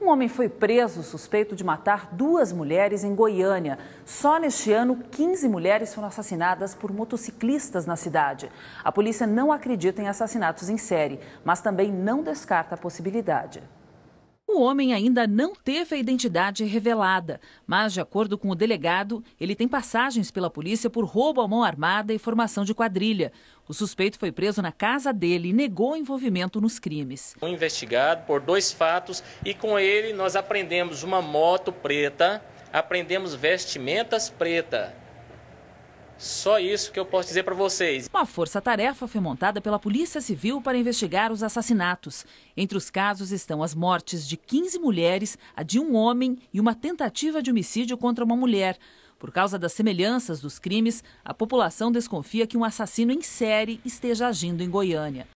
Um homem foi preso suspeito de matar duas mulheres em Goiânia. Só neste ano, 15 mulheres foram assassinadas por motociclistas na cidade. A polícia não acredita em assassinatos em série, mas também não descarta a possibilidade. O homem ainda não teve a identidade revelada, mas, de acordo com o delegado, ele tem passagens pela polícia por roubo à mão armada e formação de quadrilha. O suspeito foi preso na casa dele e negou envolvimento nos crimes. Foi investigado por dois fatos e com ele nós aprendemos uma moto preta, aprendemos vestimentas pretas só isso que eu posso dizer para vocês. Uma força-tarefa foi montada pela Polícia Civil para investigar os assassinatos. Entre os casos estão as mortes de 15 mulheres, a de um homem e uma tentativa de homicídio contra uma mulher. Por causa das semelhanças dos crimes, a população desconfia que um assassino em série esteja agindo em Goiânia.